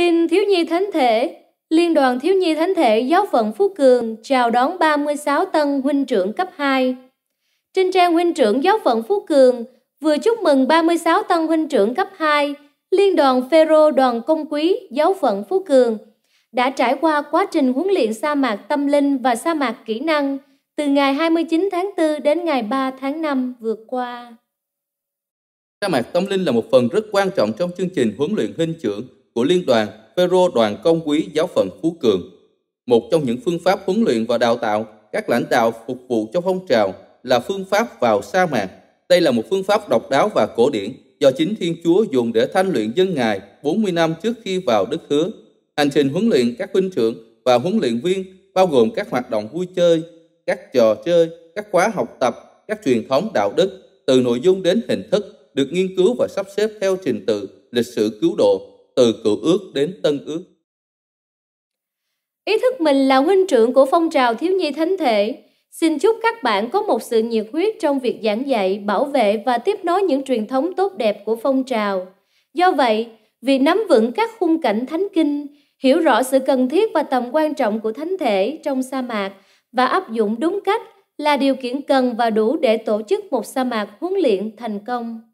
Tin Thiếu Nhi Thánh Thể Liên đoàn Thiếu Nhi Thánh Thể Giáo phận Phú Cường chào đón 36 tân huynh trưởng cấp 2. Trên trang huynh trưởng Giáo phận Phú Cường vừa chúc mừng 36 tân huynh trưởng cấp 2, Liên đoàn Phêrô Đoàn Công Quý Giáo phận Phú Cường đã trải qua quá trình huấn luyện sa mạc tâm linh và sa mạc kỹ năng từ ngày 29 tháng 4 đến ngày 3 tháng 5 vừa qua. Sa mạc tâm linh là một phần rất quan trọng trong chương trình huấn luyện huynh trưởng của Liên đoàn Phêrô Đoàn Công Quý Giáo phận Phú Cường. Một trong những phương pháp huấn luyện và đào tạo các lãnh đạo phục vụ cho phong trào là phương pháp vào sa mạc. Đây là một phương pháp độc đáo và cổ điển do chính Thiên Chúa dùng để thanh luyện dân ngài 40 năm trước khi vào đất hứa. Hành trình huấn luyện các huynh trưởng và huấn luyện viên bao gồm các hoạt động vui chơi, các trò chơi, các khóa học tập, các truyền thống đạo đức, từ nội dung đến hình thức, được nghiên cứu và sắp xếp theo trình tự lịch sử cứu độ từ cựu ước đến tân ước. Ý thức mình là huynh trưởng của phong trào thiếu nhi thánh thể. Xin chúc các bạn có một sự nhiệt huyết trong việc giảng dạy, bảo vệ và tiếp nối những truyền thống tốt đẹp của phong trào. Do vậy, việc nắm vững các khung cảnh thánh kinh, hiểu rõ sự cần thiết và tầm quan trọng của thánh thể trong sa mạc và áp dụng đúng cách là điều kiện cần và đủ để tổ chức một sa mạc huấn luyện thành công.